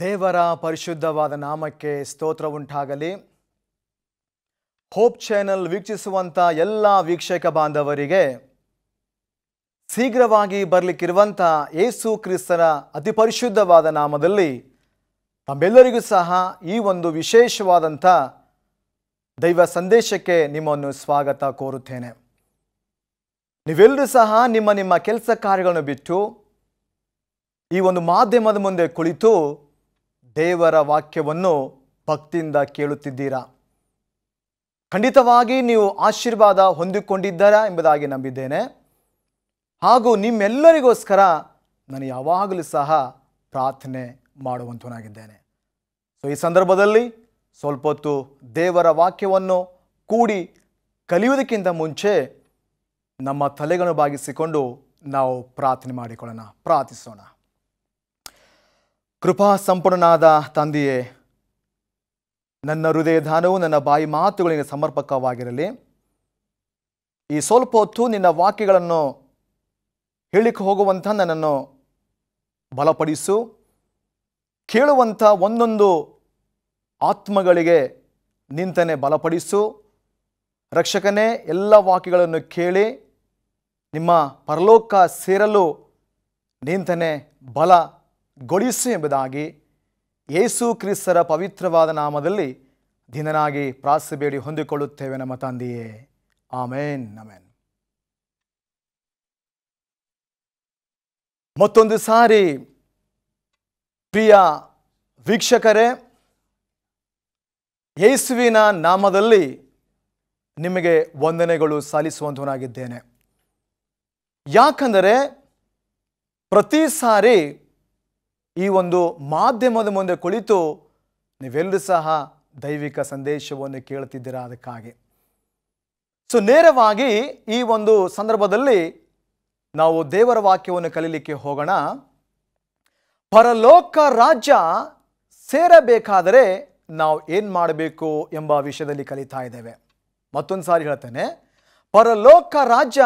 ದೇವರ ಪರಿಶುದ್ಧವಾದ ನಾಮಕ್ಕೆ ಸ್ತೋತ್ರ ಉಂಟಾಗಲಿ ಹೋಪ್ ಚಾನೆಲ್ ವೀಕ್ಷಿಸುವಂಥ ಎಲ್ಲ ವೀಕ್ಷಕ ಬಾಂಧವರಿಗೆ ಶೀಘ್ರವಾಗಿ ಬರಲಿಕ್ಕಿರುವಂಥ ಯೇಸು ಕ್ರಿಸ್ತನ ಅತಿ ಪರಿಶುದ್ಧವಾದ ನಾಮದಲ್ಲಿ ತಮ್ಮೆಲ್ಲರಿಗೂ ಸಹ ಈ ಒಂದು ವಿಶೇಷವಾದಂಥ ದೈವ ಸಂದೇಶಕ್ಕೆ ನಿಮ್ಮನ್ನು ಸ್ವಾಗತ ಕೋರುತ್ತೇನೆ ನೀವೆಲ್ಲರೂ ಸಹ ನಿಮ್ಮ ನಿಮ್ಮ ಕೆಲಸ ಕಾರ್ಯಗಳನ್ನು ಬಿಟ್ಟು ಈ ಒಂದು ಮಾಧ್ಯಮದ ಮುಂದೆ ಕುಳಿತು ದೇವರ ವಾಕ್ಯವನ್ನು ಭಕ್ತಿಯಿಂದ ಕೇಳುತ್ತಿದ್ದೀರಾ ಖಂಡಿತವಾಗಿ ನೀವು ಆಶೀರ್ವಾದ ಹೊಂದಿಕೊಂಡಿದ್ದೀರಾ ಎಂಬುದಾಗಿ ನಂಬಿದ್ದೇನೆ ಹಾಗೂ ನಿಮ್ಮೆಲ್ಲರಿಗೋಸ್ಕರ ನಾನು ಯಾವಾಗಲೂ ಸಹ ಪ್ರಾರ್ಥನೆ ಮಾಡುವಂತನಾಗಿದ್ದೇನೆ ಸೊ ಈ ಸಂದರ್ಭದಲ್ಲಿ ಸ್ವಲ್ಪ ಹೊತ್ತು ದೇವರ ವಾಕ್ಯವನ್ನು ಕೂಡಿ ಕಲಿಯುವುದಕ್ಕಿಂತ ಮುಂಚೆ ನಮ್ಮ ತಲೆಗಳನ್ನು ಬಾಗಿಸಿಕೊಂಡು ನಾವು ಪ್ರಾರ್ಥನೆ ಮಾಡಿಕೊಳ್ಳೋಣ ಪ್ರಾರ್ಥಿಸೋಣ ಕೃಪಾ ಸಂಪೂರ್ಣನಾದ ತಂದೆಯೇ ನನ್ನ ಹೃದಯದಾನವು ನನ್ನ ಬಾಯಿ ಮಾತುಗಳಿಗೆ ಸಮರ್ಪಕವಾಗಿರಲಿ ಈ ಸ್ವಲ್ಪ ಹೊತ್ತು ನಿನ್ನ ವಾಕ್ಯಗಳನ್ನು ಹೇಳಿಕ್ಕೆ ಹೋಗುವಂಥ ನನ್ನನ್ನು ಬಲಪಡಿಸು ಕೇಳುವಂಥ ಒಂದೊಂದು ಆತ್ಮಗಳಿಗೆ ನಿಂತನೆ ಬಲಪಡಿಸು ರಕ್ಷಕನೇ ಎಲ್ಲ ವಾಕ್ಯಗಳನ್ನು ಕೇಳಿ ನಿಮ್ಮ ಪರಲೋಕ ಸೇರಲು ನಿಂತನೆ ಬಲ ಗೊಳಿಸು ಎಂಬುದಾಗಿ ಯೇಸು ಕ್ರಿಸ್ತರ ಪವಿತ್ರವಾದ ನಾಮದಲ್ಲಿ ದಿನನಾಗಿ ಪ್ರಾಸಬೇಡಿ ಹೊಂದಿಕೊಳ್ಳುತ್ತೇವೆ ನಮ್ಮ ತಂದೆಯೇ ಆಮೇನ್ ನಮೇನ್ ಮತ್ತೊಂದು ಸಾರಿ ಪ್ರಿಯ ವೀಕ್ಷಕರೇ ಯೇಸುವಿನ ನಾಮದಲ್ಲಿ ನಿಮಗೆ ವಂದನೆಗಳು ಸಾಲಿಸುವಂತವನಾಗಿದ್ದೇನೆ ಯಾಕಂದರೆ ಪ್ರತಿ ಸಾರಿ ಈ ಒಂದು ಮಾಧ್ಯಮದ ಮುಂದೆ ಕುಳಿತು ನೀವೆಲ್ಲರೂ ಸಹ ದೈವಿಕ ಸಂದೇಶವನ್ನು ಕೇಳ್ತಿದ್ದೀರಾ ಅದಕ್ಕಾಗಿ ಸೊ ನೇರವಾಗಿ ಈ ಒಂದು ಸಂದರ್ಭದಲ್ಲಿ ನಾವು ದೇವರ ವಾಕ್ಯವನ್ನು ಕಲೀಲಿಕ್ಕೆ ಹೋಗೋಣ ಪರಲೋಕ ರಾಜ್ಯ ಸೇರಬೇಕಾದರೆ ನಾವು ಏನು ಮಾಡಬೇಕು ಎಂಬ ವಿಷಯದಲ್ಲಿ ಕಲಿತಾ ಇದ್ದೇವೆ ಮತ್ತೊಂದು ಸಾರಿ ಹೇಳ್ತೇನೆ ಪರಲೋಕ ರಾಜ್ಯ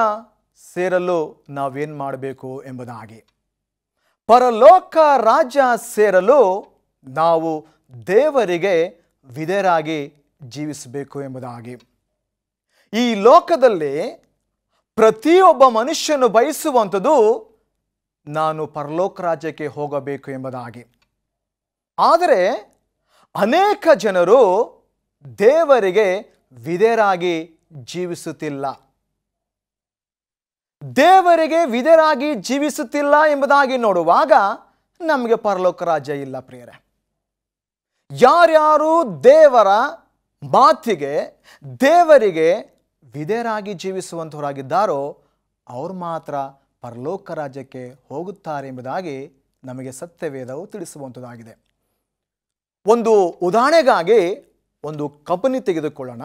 ಸೇರಲು ನಾವೇನು ಮಾಡಬೇಕು ಎಂಬುದಾಗಿ ಪರಲೋಕ ರಾಜ್ಯ ಸೇರಲು ನಾವು ದೇವರಿಗೆ ವಿಧೇರಾಗಿ ಜೀವಿಸಬೇಕು ಎಂಬುದಾಗಿ ಈ ಲೋಕದಲ್ಲಿ ಪ್ರತಿಯೊಬ್ಬ ಮನುಷ್ಯನು ಬಯಸುವಂಥದ್ದು ನಾನು ಪರಲೋಕ ರಾಜ್ಯಕ್ಕೆ ಹೋಗಬೇಕು ಎಂಬುದಾಗಿ ಆದರೆ ಅನೇಕ ಜನರು ದೇವರಿಗೆ ವಿಧೇರಾಗಿ ಜೀವಿಸುತ್ತಿಲ್ಲ ದೇವರಿಗೆ ವಿಧರಾಗಿ ಜೀವಿಸುತ್ತಿಲ್ಲ ಎಂಬುದಾಗಿ ನೋಡುವಾಗ ನಮಗೆ ಪರಲೋಕ ರಾಜ್ಯ ಇಲ್ಲ ಪ್ರಿಯರೇ ಯಾರ್ಯಾರು ದೇವರ ಮಾತಿಗೆ ದೇವರಿಗೆ ವಿಧೇರಾಗಿ ಜೀವಿಸುವಂಥವರಾಗಿದ್ದಾರೋ ಅವರು ಮಾತ್ರ ಪರಲೋಕ ರಾಜ್ಯಕ್ಕೆ ಹೋಗುತ್ತಾರೆ ಎಂಬುದಾಗಿ ನಮಗೆ ಸತ್ಯವೇದವು ತಿಳಿಸುವಂಥದ್ದಾಗಿದೆ ಒಂದು ಉದಾಹರಣೆಗಾಗಿ ಒಂದು ಕಂಪನಿ ತೆಗೆದುಕೊಳ್ಳೋಣ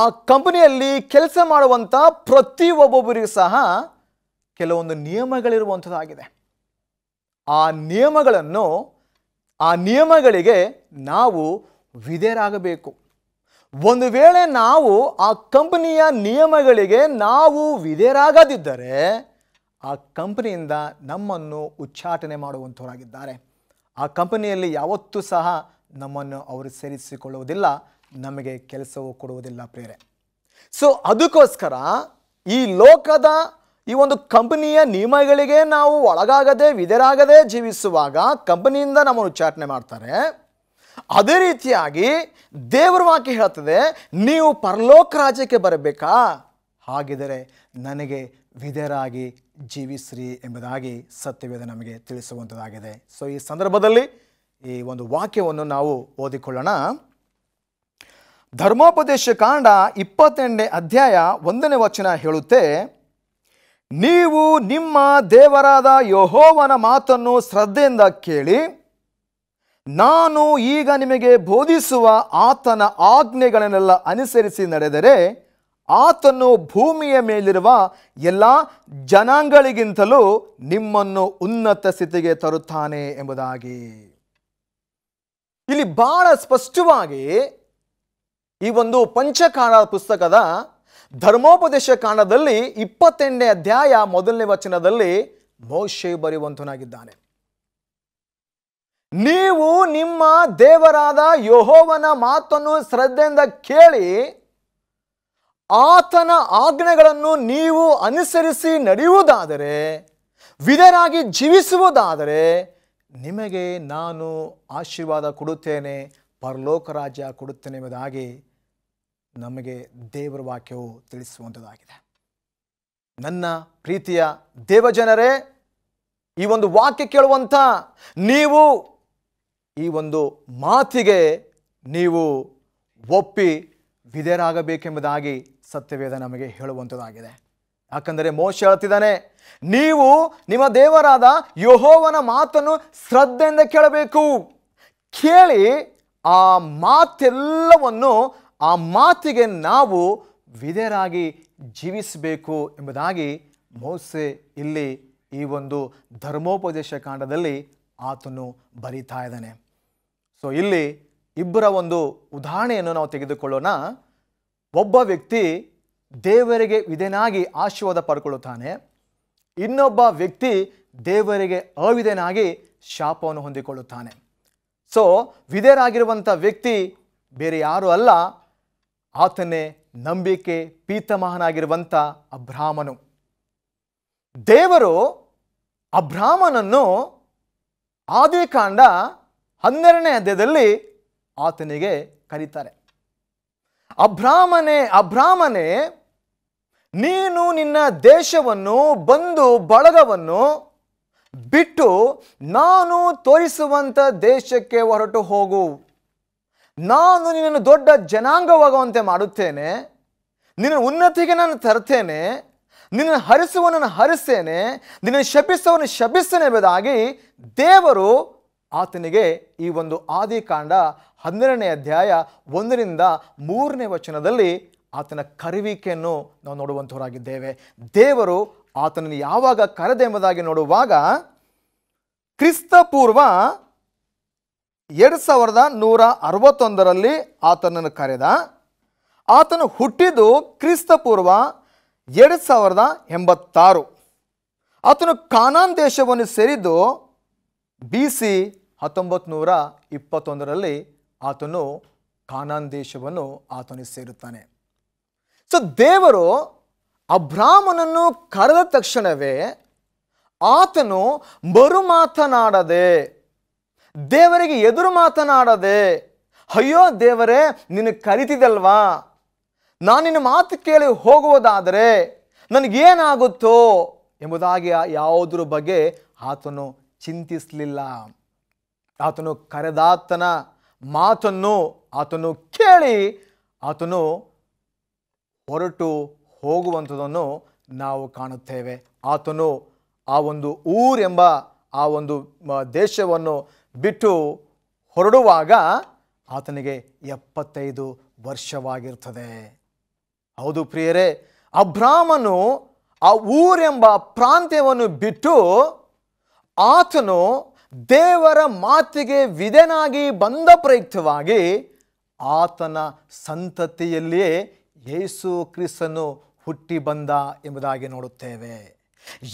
ಆ ಕಂಪನಿಯಲ್ಲಿ ಕೆಲಸ ಮಾಡುವಂಥ ಪ್ರತಿ ಒಬ್ಬೊಬ್ಬರಿಗೂ ಸಹ ಕೆಲವೊಂದು ನಿಯಮಗಳಿರುವಂಥದ್ದಾಗಿದೆ ಆ ನಿಯಮಗಳನ್ನು ಆ ನಿಯಮಗಳಿಗೆ ನಾವು ವಿಧೇಯರಾಗಬೇಕು ಒಂದು ವೇಳೆ ನಾವು ಆ ಕಂಪನಿಯ ನಿಯಮಗಳಿಗೆ ನಾವು ವಿಧೇಯರಾಗದಿದ್ದರೆ ಆ ಕಂಪನಿಯಿಂದ ನಮ್ಮನ್ನು ಉಚ್ಚಾಟನೆ ಮಾಡುವಂಥವರಾಗಿದ್ದಾರೆ ಆ ಕಂಪನಿಯಲ್ಲಿ ಯಾವತ್ತೂ ಸಹ ನಮ್ಮನ್ನು ಅವರು ಸೇರಿಸಿಕೊಳ್ಳುವುದಿಲ್ಲ ನಮಗೆ ಕೆಲಸವು ಕೊಡುವುದಿಲ್ಲ ಪ್ರೇರೆ ಸೊ ಅದಕ್ಕೋಸ್ಕರ ಈ ಲೋಕದ ಈ ಒಂದು ಕಂಪನಿಯ ನಿಯಮಗಳಿಗೆ ನಾವು ಒಳಗಾಗದೆ ವಿದರಾಗದೆ ಜೀವಿಸುವಾಗ ಕಂಪನಿಯಿಂದ ನಮ್ಮನ್ನು ಉಚ್ಚಾಟನೆ ಮಾಡ್ತಾರೆ ಅದೇ ರೀತಿಯಾಗಿ ದೇವರ ವಾಕ್ಯ ಹೇಳ್ತದೆ ನೀವು ಪರಲೋಕ ರಾಜ್ಯಕ್ಕೆ ಬರಬೇಕಾ ಹಾಗಿದರೆ ನನಗೆ ವಿಧರಾಗಿ ಜೀವಿಸ್ರಿ ಎಂಬುದಾಗಿ ಸತ್ಯವೇದ ನಮಗೆ ತಿಳಿಸುವಂಥದ್ದಾಗಿದೆ ಸೊ ಈ ಸಂದರ್ಭದಲ್ಲಿ ಈ ಒಂದು ವಾಕ್ಯವನ್ನು ನಾವು ಓದಿಕೊಳ್ಳೋಣ ಧರ್ಮೋಪದೇಶ ಕಾಂಡ ಇಪ್ಪತ್ತೆಂಟನೇ ಅಧ್ಯಾಯ ಒಂದನೇ ವಚನ ಹೇಳುತ್ತೆ ನೀವು ನಿಮ್ಮ ದೇವರಾದ ಯಹೋವನ ಮಾತನ್ನು ಶ್ರದ್ಧೆಯಿಂದ ಕೇಳಿ ನಾನು ಈಗ ನಿಮಗೆ ಬೋಧಿಸುವ ಆತನ ಆಜ್ಞೆಗಳನ್ನೆಲ್ಲ ಅನುಸರಿಸಿ ನಡೆದರೆ ಆತನು ಭೂಮಿಯ ಮೇಲಿರುವ ಎಲ್ಲ ಜನಾಂಗಗಳಿಗಿಂತಲೂ ನಿಮ್ಮನ್ನು ಉನ್ನತ ಸ್ಥಿತಿಗೆ ತರುತ್ತಾನೆ ಎಂಬುದಾಗಿ ಇಲ್ಲಿ ಬಹಳ ಸ್ಪಷ್ಟವಾಗಿ ಈ ಒಂದು ಪಂಚಕಾಂಡ ಪುಸ್ತಕದ ಧರ್ಮೋಪದೇಶ ಕಾಂಡದಲ್ಲಿ ಇಪ್ಪತ್ತೆಂಟನೇ ಅಧ್ಯಾಯ ಮೊದಲನೇ ವಚನದಲ್ಲಿ ಮೋಶೆ ಬರೆಯುವಂತನಾಗಿದ್ದಾನೆ ನೀವು ನಿಮ್ಮ ದೇವರಾದ ಯಹೋವನ ಮಾತನ್ನು ಶ್ರದ್ಧೆಯಿಂದ ಕೇಳಿ ಆತನ ಆಜ್ಞೆಗಳನ್ನು ನೀವು ಅನುಸರಿಸಿ ನಡೆಯುವುದಾದರೆ ವಿಧರಾಗಿ ಜೀವಿಸುವುದಾದರೆ ನಿಮಗೆ ನಾನು ಆಶೀರ್ವಾದ ಕೊಡುತ್ತೇನೆ ಪರಲೋಕ ರಾಜ್ಯ ಕೊಡುತ್ತೇನೆ ಎಂಬುದಾಗಿ ನಮಗೆ ದೇವರ ವಾಕ್ಯವು ತಿಳಿಸುವಂಥದ್ದಾಗಿದೆ ನನ್ನ ಪ್ರೀತಿಯ ದೇವಜನರೇ ಈ ಒಂದು ವಾಕ್ಯ ಕೇಳುವಂಥ ನೀವು ಈ ಒಂದು ಮಾತಿಗೆ ನೀವು ಒಪ್ಪಿ ವಿಧೇರಾಗಬೇಕೆಂಬುದಾಗಿ ಸತ್ಯವೇದ ನಮಗೆ ಹೇಳುವಂಥದ್ದಾಗಿದೆ ಯಾಕಂದರೆ ಮೋಶ ಹೇಳ್ತಿದ್ದಾನೆ ನೀವು ನಿಮ್ಮ ದೇವರಾದ ಯಹೋವನ ಮಾತನ್ನು ಶ್ರದ್ಧೆಯಿಂದ ಕೇಳಬೇಕು ಕೇಳಿ ಆ ಮಾತೆಲ್ಲವನ್ನು ಆ ಮಾತಿಗೆ ನಾವು ವಿಧೇಯರಾಗಿ ಜೀವಿಸಬೇಕು ಎಂಬುದಾಗಿ ಮೋಸೆ ಇಲ್ಲಿ ಈ ಒಂದು ಧರ್ಮೋಪದೇಶ ಕಾಂಡದಲ್ಲಿ ಆತನು ಬರೀತಾ ಇದ್ದಾನೆ ಸೊ ಇಲ್ಲಿ ಇಬ್ಬರ ಒಂದು ಉದಾಹರಣೆಯನ್ನು ನಾವು ತೆಗೆದುಕೊಳ್ಳೋಣ ಒಬ್ಬ ವ್ಯಕ್ತಿ ದೇವರಿಗೆ ವಿಧೇನಾಗಿ ಆಶೀರ್ವಾದ ಪಡ್ಕೊಳ್ಳುತ್ತಾನೆ ಇನ್ನೊಬ್ಬ ವ್ಯಕ್ತಿ ದೇವರಿಗೆ ಅವಿಧೇನಾಗಿ ಶಾಪವನ್ನು ಹೊಂದಿಕೊಳ್ಳುತ್ತಾನೆ ಸೊ ವಿಧೇರಾಗಿರುವಂಥ ವ್ಯಕ್ತಿ ಬೇರೆ ಯಾರೂ ಅಲ್ಲ ಆತನೇ ನಂಬಿಕೆ ಪೀತಮಹನಾಗಿರುವಂಥ ಅಬ್ರಾಹ್ಮನು ದೇವರು ಅಬ್ರಾಹ್ಮನನ್ನು ಆದಿಕಾಂಡ ಹನ್ನೆರಡನೇ ಅಧ್ಯಾಯದಲ್ಲಿ ಆತನಿಗೆ ಕರೀತಾರೆ ಅಬ್ರಾಹ್ಮನೇ ಅಬ್ರಾಹ್ಮನೇ ನೀನು ನಿನ್ನ ದೇಶವನ್ನು ಬಂದು ಬಳಗವನ್ನು ಬಿಟ್ಟು ನಾನು ತೋರಿಸುವಂಥ ದೇಶಕ್ಕೆ ಹೊರಟು ಹೋಗು ನಾನು ನಿನ್ನನ್ನು ದೊಡ್ಡ ಜನಾಂಗವಾಗುವಂತೆ ಮಾಡುತ್ತೇನೆ ನಿನ್ನ ಉನ್ನತಿಗೆ ನಾನು ತರ್ತೇನೆ ನಿನ್ನ ಹರಿಸುವನನ್ನು ಹರಿಸ್ತೇನೆ ನಿನ್ನ ಶಪಿಸುವನ್ನು ಶಪಿಸ್ತೇನೆ ಎಂಬುದಾಗಿ ದೇವರು ಆತನಿಗೆ ಈ ಒಂದು ಆದಿಕಾಂಡ ಹನ್ನೆರಡನೇ ಅಧ್ಯಾಯ ಒಂದರಿಂದ ಮೂರನೇ ವಚನದಲ್ಲಿ ಆತನ ಕರುವಿಕೆಯನ್ನು ನಾವು ನೋಡುವಂಥವರಾಗಿದ್ದೇವೆ ದೇವರು ಆತನನ್ನು ಯಾವಾಗ ಕರೆದೆಂಬುದಾಗಿ ನೋಡುವಾಗ ಕ್ರಿಸ್ತಪೂರ್ವ ಎರಡು ಸಾವಿರದ ನೂರ ಅರವತ್ತೊಂದರಲ್ಲಿ ಆತನನ್ನು ಕರೆದ ಆತನು ಹುಟ್ಟಿದ್ದು ಕ್ರಿಸ್ತಪೂರ್ವ ಎರಡು ಸಾವಿರದ ಎಂಬತ್ತಾರು ಆತನು ಕಾನಾನ್ ದೇಶವನ್ನು ಸೇರಿದ್ದು ಬಿ ಸಿ ಹತ್ತೊಂಬತ್ತು ನೂರ ಇಪ್ಪತ್ತೊಂದರಲ್ಲಿ ಆತನು ಕಾನಾನ್ ದೇಶವನ್ನು ಆತನು ಸೇರುತ್ತಾನೆ ಸೊ ದೇವರು ಅಬ್ರಾಹ್ಮನನ್ನು ಕರೆದ ತಕ್ಷಣವೇ ಆತನು ಮರುಮಾತನಾಡದೆ ದೇವರಿಗೆ ಎದುರು ಮಾತನಾಡದೆ ಅಯ್ಯೋ ದೇವರೇ ನಿನಗೆ ಕರಿತಿದಲ್ವಾ ನಾನು ನಿನ್ನ ಮಾತು ಕೇಳಿ ಹೋಗುವುದಾದರೆ ನನಗೇನಾಗುತ್ತೋ ಎಂಬುದಾಗಿ ಯಾವುದ್ರ ಬಗ್ಗೆ ಆತನು ಚಿಂತಿಸಲಿಲ್ಲ ಆತನು ಕರೆದಾತನ ಮಾತನ್ನು ಆತನು ಕೇಳಿ ಆತನು ಹೊರಟು ಹೋಗುವಂಥದ್ದನ್ನು ನಾವು ಕಾಣುತ್ತೇವೆ ಆತನು ಆ ಒಂದು ಊರೆಂಬ ಆ ಒಂದು ದೇಶವನ್ನು ಬಿಟ್ಟು ಹೊರಡುವಾಗ ಆತನಿಗೆ ಎಪ್ಪತ್ತೈದು ವರ್ಷವಾಗಿರ್ತದೆ ಹೌದು ಪ್ರಿಯರೇ ಅಬ್ರಾಮನು ಆ ಊರೆಂಬ ಪ್ರಾಂತ್ಯವನ್ನು ಬಿಟ್ಟು ಆತನು ದೇವರ ಮಾತಿಗೆ ವಿಧನಾಗಿ ಬಂದ ಪ್ರಯುಕ್ತವಾಗಿ ಆತನ ಸಂತತಿಯಲ್ಲಿಯೇ ಯೇಸು ಕ್ರಿಸ್ತನು ಹುಟ್ಟಿ ಬಂದ ಎಂಬುದಾಗಿ ನೋಡುತ್ತೇವೆ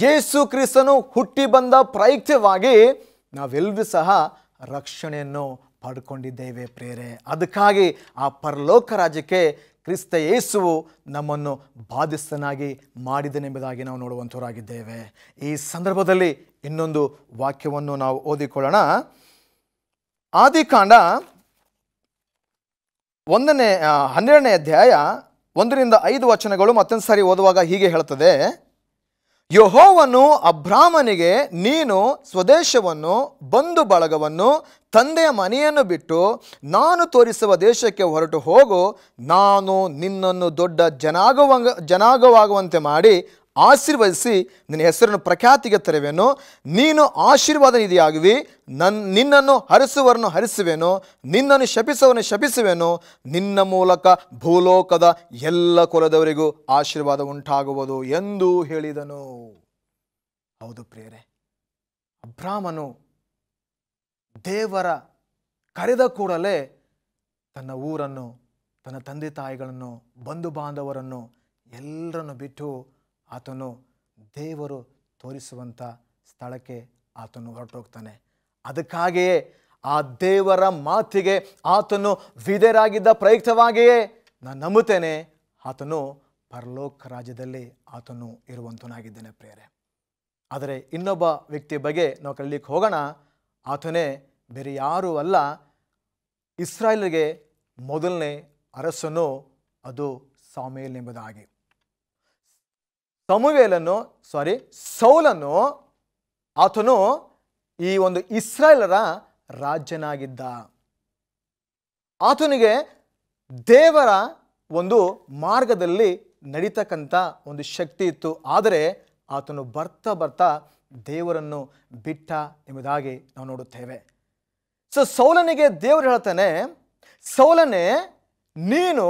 ಯೇಸು ಕ್ರಿಸ್ತನು ಹುಟ್ಟಿ ಬಂದ ಪ್ರಯುಕ್ತವಾಗಿ ನಾವೆಲ್ಲರೂ ಸಹ ರಕ್ಷಣೆಯನ್ನು ಪಡ್ಕೊಂಡಿದ್ದೇವೆ ಪ್ರೇರೆ ಅದಕ್ಕಾಗಿ ಆ ಪರಲೋಕ ರಾಜ್ಯಕ್ಕೆ ಕ್ರಿಸ್ತ ಯೇಸುವು ನಮ್ಮನ್ನು ಬಾಧಿಸ್ತನಾಗಿ ಮಾಡಿದನೆಂಬುದಾಗಿ ನಾವು ನೋಡುವಂಥವರಾಗಿದ್ದೇವೆ ಈ ಸಂದರ್ಭದಲ್ಲಿ ಇನ್ನೊಂದು ವಾಕ್ಯವನ್ನು ನಾವು ಓದಿಕೊಳ್ಳೋಣ ಆದಿಕಾಂಡ ಒಂದನೇ ಹನ್ನೆರಡನೇ ಅಧ್ಯಾಯ ಒಂದರಿಂದ ಐದು ವಚನಗಳು ಮತ್ತೊಂದು ಸಾರಿ ಓದುವಾಗ ಹೀಗೆ ಹೇಳ್ತದೆ ಯಹೋವನು ಅಬ್ರಾಹ್ಮನಿಗೆ ನೀನು ಸ್ವದೇಶವನ್ನು ಬಂದು ಬಳಗವನ್ನು ತಂದೆಯ ಮನೆಯನ್ನು ಬಿಟ್ಟು ನಾನು ತೋರಿಸುವ ದೇಶಕ್ಕೆ ಹೊರಟು ಹೋಗು ನಾನು ನಿನ್ನನ್ನು ದೊಡ್ಡ ಜನಾಗವಂಗ ಜನಾಗವಾಗುವಂತೆ ಮಾಡಿ ಆಶೀರ್ವದಿಸಿ ನಿನ್ನ ಹೆಸರನ್ನು ಪ್ರಖ್ಯಾತಿಗೆ ತರುವೆನು ನೀನು ಆಶೀರ್ವಾದ ನಿಧಿಯಾಗುವಿ ನನ್ ನಿನ್ನನ್ನು ಹರಿಸುವರನ್ನು ಹರಿಸುವೆನು ನಿನ್ನನ್ನು ಶಪಿಸುವನು ಶಪಿಸುವೆನು ನಿನ್ನ ಮೂಲಕ ಭೂಲೋಕದ ಎಲ್ಲ ಕುಲದವರಿಗೂ ಆಶೀರ್ವಾದ ಉಂಟಾಗುವುದು ಎಂದು ಹೇಳಿದನು ಹೌದು ಪ್ರೇರೆ ಅಬ್ರಾಹ್ಮನು ದೇವರ ಕರೆದ ಕೂಡಲೇ ತನ್ನ ಊರನ್ನು ತನ್ನ ತಂದೆ ತಾಯಿಗಳನ್ನು ಬಂಧು ಬಾಂಧವರನ್ನು ಎಲ್ಲರನ್ನು ಬಿಟ್ಟು ಆತನು ದೇವರು ತೋರಿಸುವಂಥ ಸ್ಥಳಕ್ಕೆ ಆತನು ಹೊರಟೋಗ್ತಾನೆ ಅದಕ್ಕಾಗಿಯೇ ಆ ದೇವರ ಮಾತಿಗೆ ಆತನು ವಿಧೇರಾಗಿದ್ದ ಪ್ರಯುಕ್ತವಾಗಿಯೇ ನಾನು ನಂಬುತ್ತೇನೆ ಆತನು ಪರಲೋಕ ರಾಜ್ಯದಲ್ಲಿ ಆತನು ಇರುವಂತನಾಗಿದ್ದೇನೆ ಪ್ರೇರೆ ಆದರೆ ಇನ್ನೊಬ್ಬ ವ್ಯಕ್ತಿಯ ಬಗ್ಗೆ ನಾವು ಕಲಿಲಿಕ್ಕೆ ಹೋಗೋಣ ಆತನೇ ಬೇರೆ ಯಾರೂ ಅಲ್ಲ ಇಸ್ರಾಯೇಲ್ಗೆ ಮೊದಲನೇ ಅರಸನು ಅದು ಸಾಮೇಲ್ ಎಂಬುದಾಗಿ ಸಮುವೇಲನ್ನು ಸಾರಿ ಸೌಲನ್ನು ಆತನು ಈ ಒಂದು ಇಸ್ರಾಯೇಲರ ರಾಜ್ಯನಾಗಿದ್ದ ಆತನಿಗೆ ದೇವರ ಒಂದು ಮಾರ್ಗದಲ್ಲಿ ನಡೀತಕ್ಕಂಥ ಒಂದು ಶಕ್ತಿ ಇತ್ತು ಆದರೆ ಆತನು ಬರ್ತಾ ಬರ್ತಾ ದೇವರನ್ನು ಬಿಟ್ಟ ಎಂಬುದಾಗಿ ನಾವು ನೋಡುತ್ತೇವೆ ಸೊ ಸೌಲನಿಗೆ ದೇವರು ಹೇಳ್ತಾನೆ ಸೌಲನೆ ನೀನು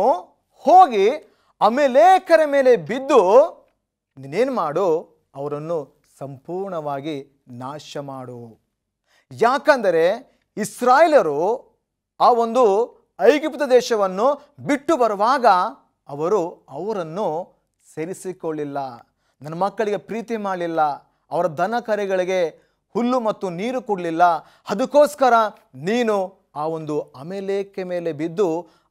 ಹೋಗಿ ಅಮೇಲೇಕರ ಮೇಲೆ ಬಿದ್ದು ನೀನೇನು ಮಾಡು ಅವರನ್ನು ಸಂಪೂರ್ಣವಾಗಿ ನಾಶ ಮಾಡು ಯಾಕಂದರೆ ಇಸ್ರಾಯ್ಲರು ಆ ಒಂದು ಐಗಿಪ್ತ ದೇಶವನ್ನು ಬಿಟ್ಟು ಬರುವಾಗ ಅವರು ಅವರನ್ನು ಸೇರಿಸಿಕೊಳ್ಳಿಲ್ಲ ನನ್ನ ಮಕ್ಕಳಿಗೆ ಪ್ರೀತಿ ಮಾಡಲಿಲ್ಲ ಅವರ ದನ ಕರೆಗಳಿಗೆ ಹುಲ್ಲು ಮತ್ತು ನೀರು ಕೊಡಲಿಲ್ಲ ಅದಕ್ಕೋಸ್ಕರ ನೀನು ಆ ಒಂದು ಅಮೇಲೇಕೆ ಮೇಲೆ ಬಿದ್ದು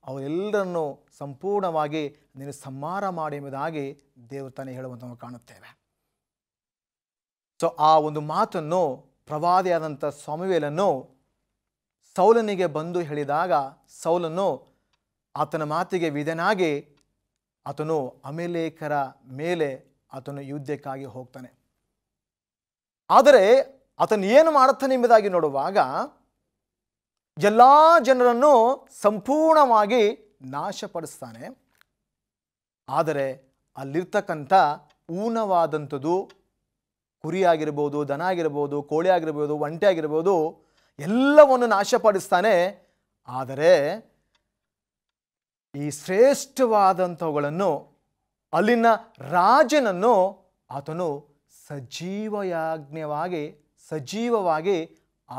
ಅವರೆಲ್ಲರನ್ನು ಸಂಪೂರ್ಣವಾಗಿ ನೀನು ಸಂಹಾರ ಮಾಡಿ ಎಂಬುದಾಗಿ ದೇವರು ತಾನೇ ಹೇಳುವಂಥ ಕಾಣುತ್ತೇವೆ ಸೊ ಆ ಒಂದು ಮಾತನ್ನು ಪ್ರವಾದಿಯಾದಂಥ ಸ್ವಾಮಿವೇಲನ್ನು ಸೌಲನಿಗೆ ಬಂದು ಹೇಳಿದಾಗ ಸೌಲನು ಆತನ ಮಾತಿಗೆ ವಿಧನಾಗಿ ಆತನು ಅಮೇಲೇಖರ ಮೇಲೆ ಆತನು ಯುದ್ಧಕ್ಕಾಗಿ ಹೋಗ್ತಾನೆ ಆದರೆ ಆತನು ಏನು ಮಾಡುತ್ತಾನೆ ಎಂಬುದಾಗಿ ನೋಡುವಾಗ ಎಲ್ಲ ಜನರನ್ನು ಸಂಪೂರ್ಣವಾಗಿ ನಾಶಪಡಿಸ್ತಾನೆ ಆದರೆ ಅಲ್ಲಿರ್ತಕ್ಕಂಥ ಊನವಾದಂಥದ್ದು ಕುರಿ ಆಗಿರ್ಬೋದು ದನ ಆಗಿರ್ಬೋದು ಕೋಳಿ ಆಗಿರ್ಬೋದು ಒಂಟೆ ಆಗಿರ್ಬೋದು ಎಲ್ಲವನ್ನು ನಾಶಪಡಿಸ್ತಾನೆ ಆದರೆ ಈ ಶ್ರೇಷ್ಠವಾದಂಥವುಗಳನ್ನು ಅಲ್ಲಿನ ರಾಜನನ್ನು ಆತನು ಸಜೀವಯಾಜ್ಞವಾಗಿ ಸಜೀವವಾಗಿ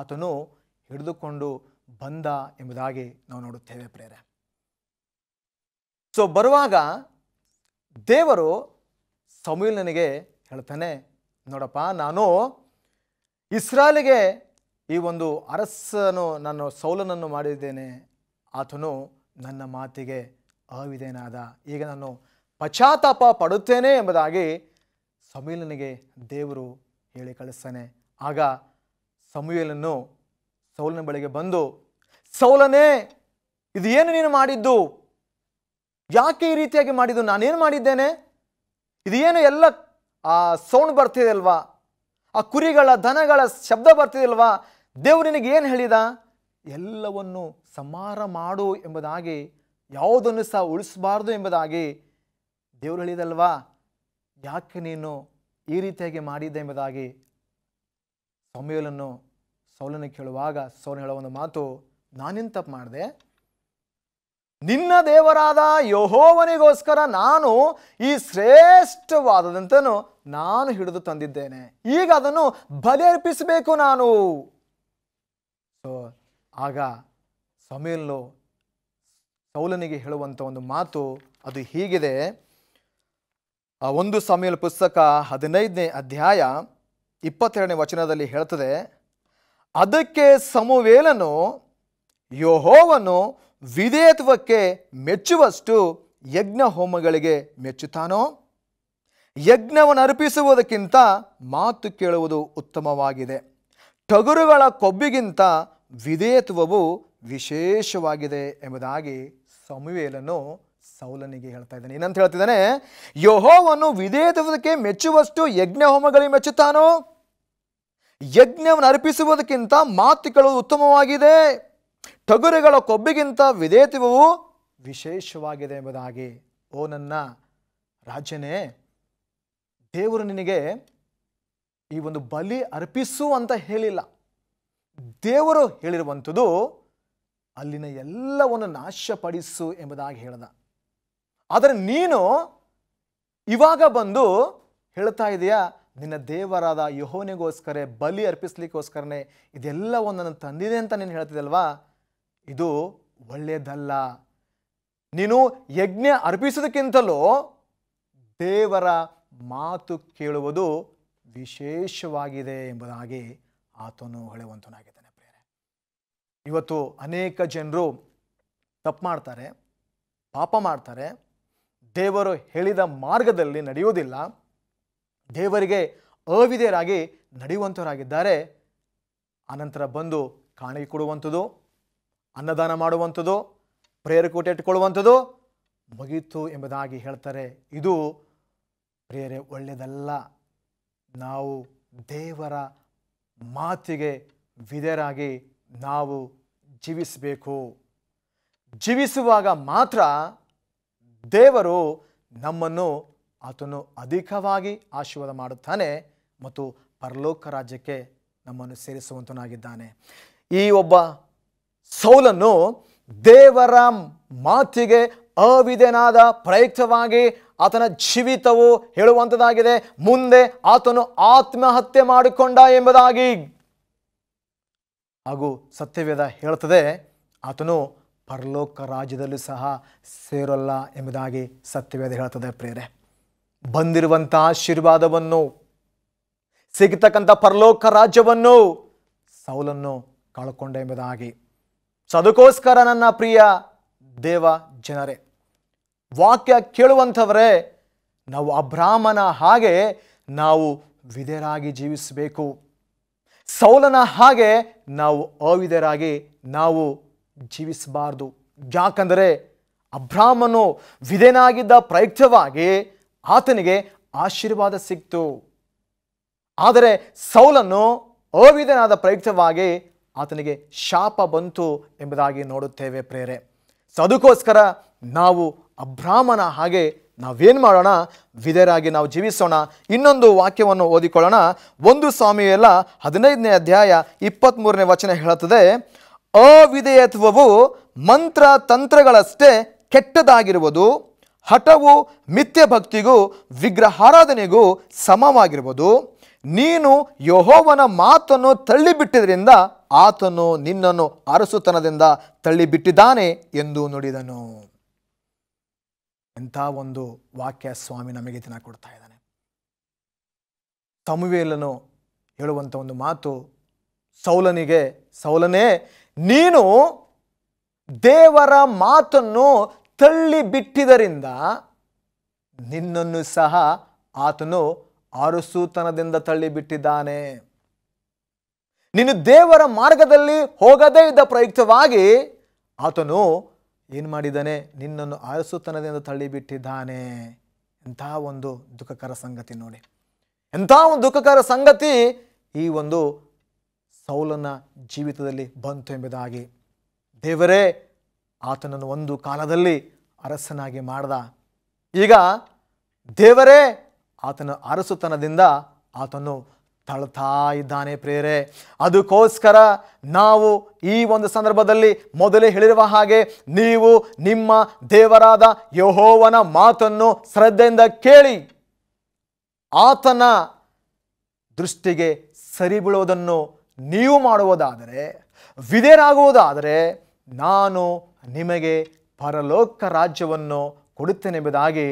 ಆತನು ಹಿಡಿದುಕೊಂಡು ಬಂದ ಎಂಬುದಾಗಿ ನಾವು ನೋಡುತ್ತೇವೆ ಪ್ರೇರೇ ಸೊ ಬರುವಾಗ ದೇವರು ಸಮೀಲನಿಗೆ ಹೇಳ್ತಾನೆ ನೋಡಪ್ಪ ನಾನು ಇಸ್ರಾಲಿಗೆ ಈ ಒಂದು ಅರಸನು ನಾನು ಸೌಲನನ್ನು ಮಾಡಿದ್ದೇನೆ ಆತನು ನನ್ನ ಮಾತಿಗೆ ಅವಿದೇನಾದ ಈಗ ನಾನು ಪಶ್ಚಾತ್ತಾಪ ಪಡುತ್ತೇನೆ ಎಂಬುದಾಗಿ ಸಮೀಲನಿಗೆ ದೇವರು ಹೇಳಿ ಕಳಿಸ್ತಾನೆ ಆಗ ಸಮೂಲನ್ನು ಸೌಲನ ಬಳಿಗೆ ಬಂದು ಸೌಲನೇ ಇದು ಏನು ನೀನು ಮಾಡಿದ್ದು ಯಾಕೆ ಈ ರೀತಿಯಾಗಿ ಮಾಡಿದ್ದು ನಾನೇನು ಮಾಡಿದ್ದೇನೆ ಇದೇನು ಎಲ್ಲ ಆ ಸೌಂಡ್ ಬರ್ತಿದೆ ಅಲ್ವಾ ಆ ಕುರಿಗಳ ದನಗಳ ಶಬ್ದ ಬರ್ತಿದೆಯಲ್ವಾ ಅಲ್ವಾ ನಿನಗೆ ಏನು ಹೇಳಿದ ಎಲ್ಲವನ್ನು ಸಮಾರ ಮಾಡು ಎಂಬುದಾಗಿ ಯಾವುದನ್ನು ಸಹ ಉಳಿಸಬಾರ್ದು ಎಂಬುದಾಗಿ ದೇವ್ರು ಹೇಳಿದಲ್ವಾ ಯಾಕೆ ನೀನು ಈ ರೀತಿಯಾಗಿ ಮಾಡಿದ್ದೆ ಎಂಬುದಾಗಿ ಸಮಯಲನ್ನು ಸೌಲನ್ನು ಕೇಳುವಾಗ ಸೌಲನ ಹೇಳೋ ಒಂದು ಮಾತು ನಾನೇನು ತಪ್ಪು ಮಾಡಿದೆ ನಿನ್ನ ದೇವರಾದ ಯಹೋವನಿಗೋಸ್ಕರ ನಾನು ಈ ಶ್ರೇಷ್ಠವಾದದಂತನು ನಾನು ಹಿಡಿದು ತಂದಿದ್ದೇನೆ ಈಗ ಅದನ್ನು ಅರ್ಪಿಸಬೇಕು ನಾನು ಸೊ ಆಗ ಸಮೇಲ್ನು ಸೌಲನಿಗೆ ಹೇಳುವಂಥ ಒಂದು ಮಾತು ಅದು ಹೀಗಿದೆ ಆ ಒಂದು ಸಮೀಲ್ ಪುಸ್ತಕ ಹದಿನೈದನೇ ಅಧ್ಯಾಯ ಇಪ್ಪತ್ತೆರಡನೇ ವಚನದಲ್ಲಿ ಹೇಳ್ತದೆ ಅದಕ್ಕೆ ಸಮುವೇಲನು ಯೋಹೋವನ್ನು ವಿಧೇಯತ್ವಕ್ಕೆ ಮೆಚ್ಚುವಷ್ಟು ಯಜ್ಞ ಹೋಮಗಳಿಗೆ ಮೆಚ್ಚುತ್ತಾನೋ ಯಜ್ಞವನ್ನು ಅರ್ಪಿಸುವುದಕ್ಕಿಂತ ಮಾತು ಕೇಳುವುದು ಉತ್ತಮವಾಗಿದೆ ಟಗರುಗಳ ಕೊಬ್ಬಿಗಿಂತ ವಿಧೇಯತ್ವವು ವಿಶೇಷವಾಗಿದೆ ಎಂಬುದಾಗಿ ಸಮುವೇಲನು ಸೌಲನಿಗೆ ಹೇಳ್ತಾ ಇದ್ದಾನೆ ಏನಂತ ಹೇಳ್ತಿದ್ದಾನೆ ಯಹೋವನ್ನು ವಿಧೇಯತ್ವಕ್ಕೆ ಮೆಚ್ಚುವಷ್ಟು ಯಜ್ಞ ಹೋಮಗಳಿಗೆ ಮೆಚ್ಚುತ್ತಾನೋ ಯಜ್ಞವನ್ನು ಅರ್ಪಿಸುವುದಕ್ಕಿಂತ ಮಾತು ಕೇಳುವುದು ಉತ್ತಮವಾಗಿದೆ ಟಗರುಗಳ ಕೊಬ್ಬಿಗಿಂತ ವಿಧೇಯತ್ವವು ವಿಶೇಷವಾಗಿದೆ ಎಂಬುದಾಗಿ ಓ ನನ್ನ ರಾಜನೇ ದೇವರು ನಿನಗೆ ಈ ಒಂದು ಬಲಿ ಅರ್ಪಿಸು ಅಂತ ಹೇಳಿಲ್ಲ ದೇವರು ಹೇಳಿರುವಂಥದ್ದು ಅಲ್ಲಿನ ಎಲ್ಲವನ್ನು ನಾಶಪಡಿಸು ಎಂಬುದಾಗಿ ಹೇಳ್ದ ಆದರೆ ನೀನು ಇವಾಗ ಬಂದು ಹೇಳ್ತಾ ಇದೆಯಾ ನಿನ್ನ ದೇವರಾದ ಯಹೋನಿಗೋಸ್ಕರ ಬಲಿ ಅರ್ಪಿಸ್ಲಿಕ್ಕೋಸ್ಕರನೇ ಇದೆಲ್ಲವನ್ನು ನನ್ನ ತಂದಿದೆ ಅಂತ ನೀನು ಹೇಳ್ತಿದ್ದಲ್ವಾ ಇದು ಒಳ್ಳೆಯದಲ್ಲ ನೀನು ಯಜ್ಞ ಅರ್ಪಿಸೋದಕ್ಕಿಂತಲೂ ದೇವರ ಮಾತು ಕೇಳುವುದು ವಿಶೇಷವಾಗಿದೆ ಎಂಬುದಾಗಿ ಆತನು ಹೊಳೆವಂತನಾಗಿದ್ದಾನೆ ಪ್ರೇರೆ ಇವತ್ತು ಅನೇಕ ಜನರು ತಪ್ಪು ಮಾಡ್ತಾರೆ ಪಾಪ ಮಾಡ್ತಾರೆ ದೇವರು ಹೇಳಿದ ಮಾರ್ಗದಲ್ಲಿ ನಡೆಯುವುದಿಲ್ಲ ದೇವರಿಗೆ ಅವಿದೆಯರಾಗಿ ನಡೆಯುವಂಥವರಾಗಿದ್ದಾರೆ ಆನಂತರ ಬಂದು ಕಾಣಿಕೊಡುವಂಥದ್ದು ಅನ್ನದಾನ ಮಾಡುವಂಥದ್ದು ಕೋಟೆ ಇಟ್ಟುಕೊಳ್ಳುವಂಥದ್ದು ಮುಗೀತು ಎಂಬುದಾಗಿ ಹೇಳ್ತಾರೆ ಇದು ಪ್ರೇರೆ ಒಳ್ಳೆಯದಲ್ಲ ನಾವು ದೇವರ ಮಾತಿಗೆ ವಿಧೇಯರಾಗಿ ನಾವು ಜೀವಿಸಬೇಕು ಜೀವಿಸುವಾಗ ಮಾತ್ರ ದೇವರು ನಮ್ಮನ್ನು ಆತನು ಅಧಿಕವಾಗಿ ಆಶೀರ್ವಾದ ಮಾಡುತ್ತಾನೆ ಮತ್ತು ಪರಲೋಕ ರಾಜ್ಯಕ್ಕೆ ನಮ್ಮನ್ನು ಸೇರಿಸುವಂತನಾಗಿದ್ದಾನೆ ಈ ಒಬ್ಬ ಸೌಲನ್ನು ದೇವರ ಮಾತಿಗೆ ಅವಿದೆನಾದ ಪ್ರಯುಕ್ತವಾಗಿ ಆತನ ಜೀವಿತವು ಹೇಳುವಂಥದ್ದಾಗಿದೆ ಮುಂದೆ ಆತನು ಆತ್ಮಹತ್ಯೆ ಮಾಡಿಕೊಂಡ ಎಂಬುದಾಗಿ ಹಾಗೂ ಸತ್ಯವೇದ ಹೇಳ್ತದೆ ಆತನು ಪರಲೋಕ ರಾಜ್ಯದಲ್ಲೂ ಸಹ ಸೇರಲ್ಲ ಎಂಬುದಾಗಿ ಸತ್ಯವೇದ ಹೇಳ್ತದೆ ಪ್ರೇರೆ ಬಂದಿರುವಂಥ ಆಶೀರ್ವಾದವನ್ನು ಸಿಗತಕ್ಕಂಥ ಪರಲೋಕ ರಾಜ್ಯವನ್ನು ಸೌಲನ್ನು ಕಳ್ಕೊಂಡ ಎಂಬುದಾಗಿ ಸೊ ಅದಕ್ಕೋಸ್ಕರ ನನ್ನ ಪ್ರಿಯ ದೇವ ಜನರೇ ವಾಕ್ಯ ಕೇಳುವಂಥವರೇ ನಾವು ಅಬ್ರಾಹ್ಮನ ಹಾಗೆ ನಾವು ವಿಧೇರಾಗಿ ಜೀವಿಸಬೇಕು ಸೌಲನ ಹಾಗೆ ನಾವು ಅವಿಧೇರಾಗಿ ನಾವು ಜೀವಿಸಬಾರ್ದು ಯಾಕಂದರೆ ಅಬ್ರಾಹ್ಮನು ವಿಧೇನಾಗಿದ್ದ ಪ್ರಯುಕ್ತವಾಗಿ ಆತನಿಗೆ ಆಶೀರ್ವಾದ ಸಿಕ್ತು ಆದರೆ ಸೌಲನ್ನು ಅವಿಧನಾದ ಪ್ರಯುಕ್ತವಾಗಿ ಆತನಿಗೆ ಶಾಪ ಬಂತು ಎಂಬುದಾಗಿ ನೋಡುತ್ತೇವೆ ಪ್ರೇರೆ ಸೊ ಅದಕ್ಕೋಸ್ಕರ ನಾವು ಅಬ್ರಾಹ್ಮನ ಹಾಗೆ ನಾವೇನು ಮಾಡೋಣ ವಿಧೇಯರಾಗಿ ನಾವು ಜೀವಿಸೋಣ ಇನ್ನೊಂದು ವಾಕ್ಯವನ್ನು ಓದಿಕೊಳ್ಳೋಣ ಒಂದು ಸ್ವಾಮಿಯೆಲ್ಲ ಹದಿನೈದನೇ ಅಧ್ಯಾಯ ಇಪ್ಪತ್ತ್ಮೂರನೇ ವಚನ ಹೇಳುತ್ತದೆ ಅವಿಧೇಯತ್ವವು ಮಂತ್ರ ತಂತ್ರಗಳಷ್ಟೇ ಕೆಟ್ಟದಾಗಿರುವುದು ಹಠವು ಮಿಥ್ಯ ಭಕ್ತಿಗೂ ವಿಗ್ರಹಾರಾಧನೆಗೂ ಸಮವಾಗಿರ್ಬೋದು ನೀನು ಯಹೋವನ ಮಾತನ್ನು ತಳ್ಳಿಬಿಟ್ಟಿದ್ರಿಂದ ಆತನು ನಿನ್ನನ್ನು ಅರಸುತನದಿಂದ ತಳ್ಳಿಬಿಟ್ಟಿದ್ದಾನೆ ಎಂದು ನುಡಿದನು ಎಂಥ ಒಂದು ವಾಕ್ಯ ಸ್ವಾಮಿ ನಮಗೆ ದಿನ ಕೊಡ್ತಾ ಇದ್ದಾನೆ ಸಮುವೇಲನು ಹೇಳುವಂಥ ಒಂದು ಮಾತು ಸೌಲನಿಗೆ ಸೌಲನೇ ನೀನು ದೇವರ ಮಾತನ್ನು ತಳ್ಳಿ ನಿನ್ನನ್ನು ಸಹ ಆತನು ಆರುಸೂತನದಿಂದ ತಳ್ಳಿಬಿಟ್ಟಿದ್ದಾನೆ ನೀನು ದೇವರ ಮಾರ್ಗದಲ್ಲಿ ಹೋಗದೇ ಇದ್ದ ಪ್ರಯುಕ್ತವಾಗಿ ಆತನು ಏನು ಮಾಡಿದ್ದಾನೆ ನಿನ್ನನ್ನು ತಳ್ಳಿ ತಳ್ಳಿಬಿಟ್ಟಿದ್ದಾನೆ ಎಂಥ ಒಂದು ದುಃಖಕರ ಸಂಗತಿ ನೋಡಿ ಎಂಥ ಒಂದು ದುಃಖಕರ ಸಂಗತಿ ಈ ಒಂದು ಸೌಲನ ಜೀವಿತದಲ್ಲಿ ಬಂತು ಎಂಬುದಾಗಿ ದೇವರೇ ಆತನನ್ನು ಒಂದು ಕಾಲದಲ್ಲಿ ಅರಸನಾಗಿ ಮಾಡ್ದ ಈಗ ದೇವರೇ ಆತನ ಅರಸುತನದಿಂದ ಆತನು ತಳ್ತಾ ಇದ್ದಾನೆ ಪ್ರೇರೆ ಅದಕ್ಕೋಸ್ಕರ ನಾವು ಈ ಒಂದು ಸಂದರ್ಭದಲ್ಲಿ ಮೊದಲೇ ಹೇಳಿರುವ ಹಾಗೆ ನೀವು ನಿಮ್ಮ ದೇವರಾದ ಯಹೋವನ ಮಾತನ್ನು ಶ್ರದ್ಧೆಯಿಂದ ಕೇಳಿ ಆತನ ದೃಷ್ಟಿಗೆ ಸರಿಬೀಳುವುದನ್ನು ನೀವು ಮಾಡುವುದಾದರೆ ವಿಧೇರಾಗುವುದಾದರೆ ನಾನು ನಿಮಗೆ ಪರಲೋಕ ರಾಜ್ಯವನ್ನು ಕೊಡುತ್ತೇನೆಂಬುದಾಗಿ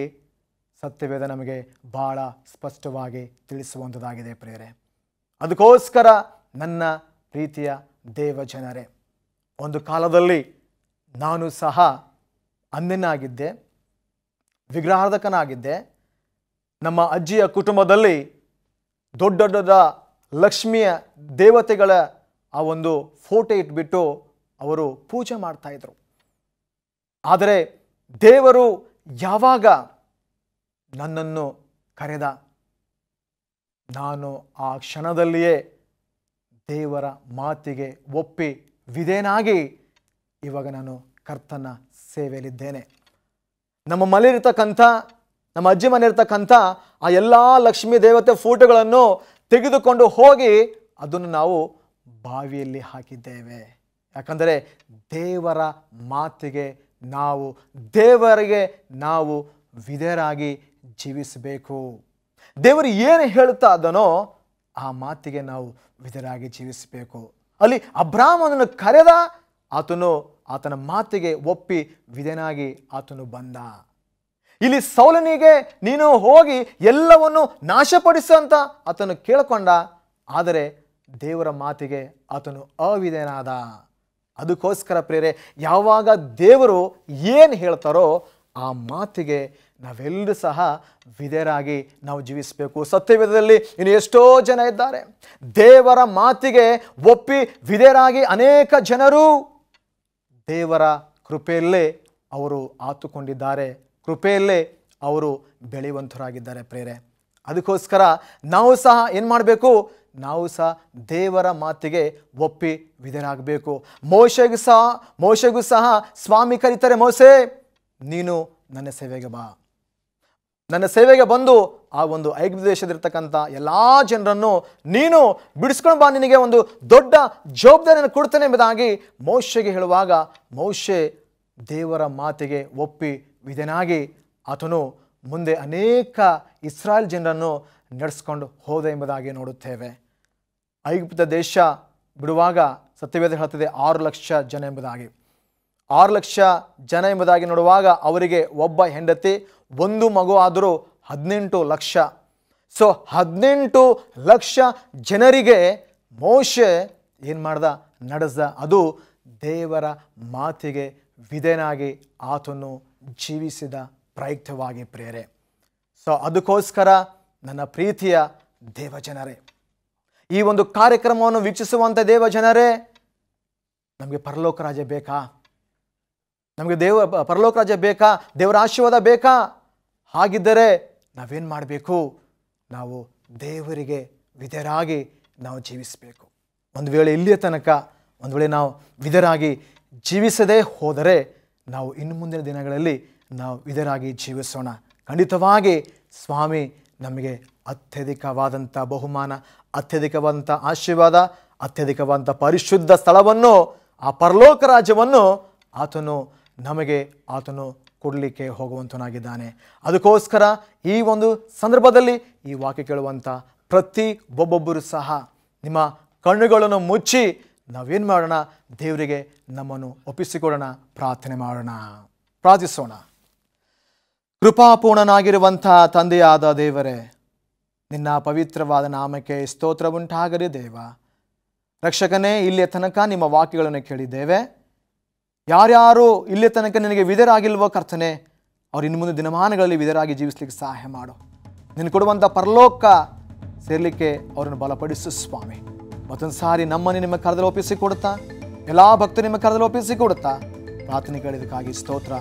ಸತ್ಯವೇದ ನಮಗೆ ಭಾಳ ಸ್ಪಷ್ಟವಾಗಿ ತಿಳಿಸುವಂಥದ್ದಾಗಿದೆ ಪ್ರೇರೆ ಅದಕ್ಕೋಸ್ಕರ ನನ್ನ ಪ್ರೀತಿಯ ದೇವಜನರೇ ಒಂದು ಕಾಲದಲ್ಲಿ ನಾನು ಸಹ ಅಂದಿನಾಗಿದ್ದೆ ವಿಗ್ರಹಾರ್ಧಕನಾಗಿದ್ದೆ ನಮ್ಮ ಅಜ್ಜಿಯ ಕುಟುಂಬದಲ್ಲಿ ದೊಡ್ಡ ದೊಡ್ಡದ ಲಕ್ಷ್ಮಿಯ ದೇವತೆಗಳ ಆ ಒಂದು ಫೋಟೋ ಇಟ್ಬಿಟ್ಟು ಅವರು ಪೂಜೆ ಮಾಡ್ತಾಯಿದ್ರು ಆದರೆ ದೇವರು ಯಾವಾಗ ನನ್ನನ್ನು ಕರೆದ ನಾನು ಆ ಕ್ಷಣದಲ್ಲಿಯೇ ದೇವರ ಮಾತಿಗೆ ಒಪ್ಪಿ ವಿಧೇನಾಗಿ ಇವಾಗ ನಾನು ಕರ್ತನ ಸೇವೆಯಲ್ಲಿದ್ದೇನೆ ನಮ್ಮ ಮನೆಯಲ್ಲಿರ್ತಕ್ಕಂಥ ನಮ್ಮ ಅಜ್ಜಿ ಮನೆಯಲ್ಲಿರ್ತಕ್ಕಂಥ ಆ ಎಲ್ಲ ಲಕ್ಷ್ಮೀ ದೇವತೆ ಫೋಟೋಗಳನ್ನು ತೆಗೆದುಕೊಂಡು ಹೋಗಿ ಅದನ್ನು ನಾವು ಬಾವಿಯಲ್ಲಿ ಹಾಕಿದ್ದೇವೆ ಯಾಕಂದರೆ ದೇವರ ಮಾತಿಗೆ ನಾವು ದೇವರಿಗೆ ನಾವು ವಿಧೇರಾಗಿ ಜೀವಿಸಬೇಕು ದೇವರು ಏನು ಹೇಳ್ತಾ ಅದನೋ ಆ ಮಾತಿಗೆ ನಾವು ವಿಧರಾಗಿ ಜೀವಿಸಬೇಕು ಅಲ್ಲಿ ಅಬ್ರಾಹ್ಮನನ್ನು ಕರೆದ ಆತನು ಆತನ ಮಾತಿಗೆ ಒಪ್ಪಿ ವಿಧನಾಗಿ ಆತನು ಬಂದ ಇಲ್ಲಿ ಸೌಲನಿಗೆ ನೀನು ಹೋಗಿ ಎಲ್ಲವನ್ನು ನಾಶಪಡಿಸು ಅಂತ ಆತನು ಕೇಳಿಕೊಂಡ ಆದರೆ ದೇವರ ಮಾತಿಗೆ ಆತನು ಅವಿದೇನಾದ ಅದಕ್ಕೋಸ್ಕರ ಪ್ರೇರೆ ಯಾವಾಗ ದೇವರು ಏನು ಹೇಳ್ತಾರೋ ಆ ಮಾತಿಗೆ ನಾವೆಲ್ಲರೂ ಸಹ ವಿಧೇರಾಗಿ ನಾವು ಜೀವಿಸಬೇಕು ಸತ್ಯವಿಧದಲ್ಲಿ ಇನ್ನು ಎಷ್ಟೋ ಜನ ಇದ್ದಾರೆ ದೇವರ ಮಾತಿಗೆ ಒಪ್ಪಿ ವಿಧೇರಾಗಿ ಅನೇಕ ಜನರು ದೇವರ ಕೃಪೆಯಲ್ಲೇ ಅವರು ಆತುಕೊಂಡಿದ್ದಾರೆ ಕೃಪೆಯಲ್ಲೇ ಅವರು ಬೆಳೆಯುವಂಥರಾಗಿದ್ದಾರೆ ಪ್ರೇರೆ ಅದಕ್ಕೋಸ್ಕರ ನಾವು ಸಹ ಏನು ಮಾಡಬೇಕು ನಾವು ಸಹ ದೇವರ ಮಾತಿಗೆ ಒಪ್ಪಿ ವಿಧೇರಾಗಬೇಕು ಮೋಶೆಗೂ ಸಹ ಮೋಸೆಗೂ ಸಹ ಸ್ವಾಮಿ ಕರೀತಾರೆ ಮೋಸೆ ನೀನು ನನ್ನ ಸೇವೆಗೆ ಬಾ ನನ್ನ ಸೇವೆಗೆ ಬಂದು ಆ ಒಂದು ಐಗ್ಯ ದೇಶದಿರ್ತಕ್ಕಂಥ ಎಲ್ಲ ಜನರನ್ನು ನೀನು ಬಿಡಿಸ್ಕೊಂಡು ಬಾ ನಿನಗೆ ಒಂದು ದೊಡ್ಡ ಜವಾಬ್ದಾರಿಯನ್ನು ಕೊಡ್ತೇನೆ ಎಂಬುದಾಗಿ ಮೌಷ್ಯಗೆ ಹೇಳುವಾಗ ಮೌಷ್ಯ ದೇವರ ಮಾತಿಗೆ ಒಪ್ಪಿ ವಿಧನಾಗಿ ಆತನು ಮುಂದೆ ಅನೇಕ ಇಸ್ರಾಯೇಲ್ ಜನರನ್ನು ನಡೆಸ್ಕೊಂಡು ಹೋದ ಎಂಬುದಾಗಿ ನೋಡುತ್ತೇವೆ ಐಗುಪ್ತ ದೇಶ ಬಿಡುವಾಗ ಸತ್ಯವೇದ ಹೇಳ್ತದೆ ಆರು ಲಕ್ಷ ಜನ ಎಂಬುದಾಗಿ ಆರು ಲಕ್ಷ ಜನ ಎಂಬುದಾಗಿ ನೋಡುವಾಗ ಅವರಿಗೆ ಒಬ್ಬ ಹೆಂಡತಿ ಒಂದು ಮಗು ಆದರೂ ಹದಿನೆಂಟು ಲಕ್ಷ ಸೊ ಹದಿನೆಂಟು ಲಕ್ಷ ಜನರಿಗೆ ಮೋಶೆ ಏನು ಮಾಡ್ದ ನಡೆಸ್ದ ಅದು ದೇವರ ಮಾತಿಗೆ ವಿಧೇನಾಗಿ ಆತನು ಜೀವಿಸಿದ ಪ್ರಯುಕ್ತವಾಗಿ ಪ್ರೇರೆ ಸೊ ಅದಕ್ಕೋಸ್ಕರ ನನ್ನ ಪ್ರೀತಿಯ ದೇವಜನರೇ ಈ ಒಂದು ಕಾರ್ಯಕ್ರಮವನ್ನು ವೀಕ್ಷಿಸುವಂಥ ದೇವಜನರೇ ನಮಗೆ ಪರಲೋಕ ರಾಜ ಬೇಕಾ ನಮಗೆ ದೇವ ಪರಲೋಕ ರಾಜ್ಯ ಬೇಕಾ ದೇವರ ಆಶೀರ್ವಾದ ಬೇಕಾ ಹಾಗಿದ್ದರೆ ನಾವೇನು ಮಾಡಬೇಕು ನಾವು ದೇವರಿಗೆ ವಿಧರಾಗಿ ನಾವು ಜೀವಿಸಬೇಕು ಒಂದು ವೇಳೆ ಇಲ್ಲಿಯ ತನಕ ಒಂದು ವೇಳೆ ನಾವು ವಿಧರಾಗಿ ಜೀವಿಸದೇ ಹೋದರೆ ನಾವು ಇನ್ನು ಮುಂದಿನ ದಿನಗಳಲ್ಲಿ ನಾವು ವಿಧರಾಗಿ ಜೀವಿಸೋಣ ಖಂಡಿತವಾಗಿ ಸ್ವಾಮಿ ನಮಗೆ ಅತ್ಯಧಿಕವಾದಂಥ ಬಹುಮಾನ ಅತ್ಯಧಿಕವಾದಂಥ ಆಶೀರ್ವಾದ ಅತ್ಯಧಿಕವಾದಂಥ ಪರಿಶುದ್ಧ ಸ್ಥಳವನ್ನು ಆ ಪರಲೋಕ ರಾಜ್ಯವನ್ನು ಆತನು ನಮಗೆ ಆತನು ಕೊಡಲಿಕ್ಕೆ ಹೋಗುವಂತನಾಗಿದ್ದಾನೆ ಅದಕ್ಕೋಸ್ಕರ ಈ ಒಂದು ಸಂದರ್ಭದಲ್ಲಿ ಈ ವಾಕ್ಯ ಕೇಳುವಂಥ ಪ್ರತಿ ಒಬ್ಬೊಬ್ಬರು ಸಹ ನಿಮ್ಮ ಕಣ್ಣುಗಳನ್ನು ಮುಚ್ಚಿ ನಾವೇನು ಮಾಡೋಣ ದೇವರಿಗೆ ನಮ್ಮನ್ನು ಒಪ್ಪಿಸಿಕೊಡೋಣ ಪ್ರಾರ್ಥನೆ ಮಾಡೋಣ ಪ್ರಾರ್ಥಿಸೋಣ ಕೃಪಾಪೂರ್ಣನಾಗಿರುವಂಥ ತಂದೆಯಾದ ದೇವರೇ ನಿನ್ನ ಪವಿತ್ರವಾದ ನಾಮಕ್ಕೆ ಸ್ತೋತ್ರ ಉಂಟಾಗಲಿ ದೇವ ರಕ್ಷಕನೇ ಇಲ್ಲಿಯ ತನಕ ನಿಮ್ಮ ವಾಕ್ಯಗಳನ್ನು ಕೇಳಿದ್ದೇವೆ ಯಾರ್ಯಾರು ಇಲ್ಲಿ ತನಕ ನಿನಗೆ ವಿಧರಾಗಿಲ್ವೋ ಕರ್ತನೆ ಅವ್ರು ಇನ್ನು ಮುಂದೆ ದಿನಮಾನಗಳಲ್ಲಿ ವಿಧರಾಗಿ ಜೀವಿಸಲಿಕ್ಕೆ ಸಹಾಯ ಮಾಡು ನಿನ್ನ ಕೊಡುವಂಥ ಪರಲೋಕ ಸೇರಲಿಕ್ಕೆ ಅವರನ್ನು ಬಲಪಡಿಸು ಸ್ವಾಮಿ ಮತ್ತೊಂದು ಸಾರಿ ನಮ್ಮನ್ನು ನಿಮ್ಮ ಕರದಲ್ಲಿ ಒಪ್ಪಿಸಿ ಕೊಡುತ್ತಾ ಎಲ್ಲ ಭಕ್ತರು ನಿಮ್ಮ ಕರದಲ್ಲಿ ಒಪ್ಪಿಸಿ ಕೊಡುತ್ತಾ ಪ್ರಾರ್ಥನೆಗಳಿದಕ್ಕಾಗಿ ಸ್ತೋತ್ರ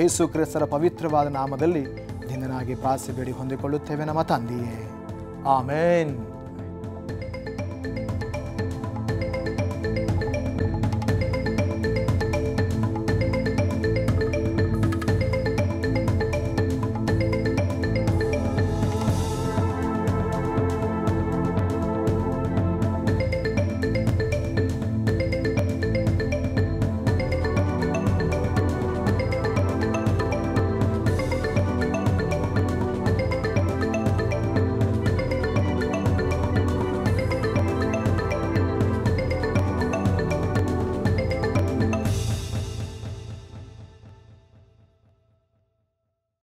ಯೇಸು ಕ್ರಿಸ್ತರ ಪವಿತ್ರವಾದ ನಾಮದಲ್ಲಿ ನಿನ್ನನಾಗಿ ಪ್ರಾರ್ಥಿಸಿ ಬೇಡಿ ಹೊಂದಿಕೊಳ್ಳುತ್ತೇವೆ ನಮ್ಮ ತಂದೆಯೇ ಆಮೇನ್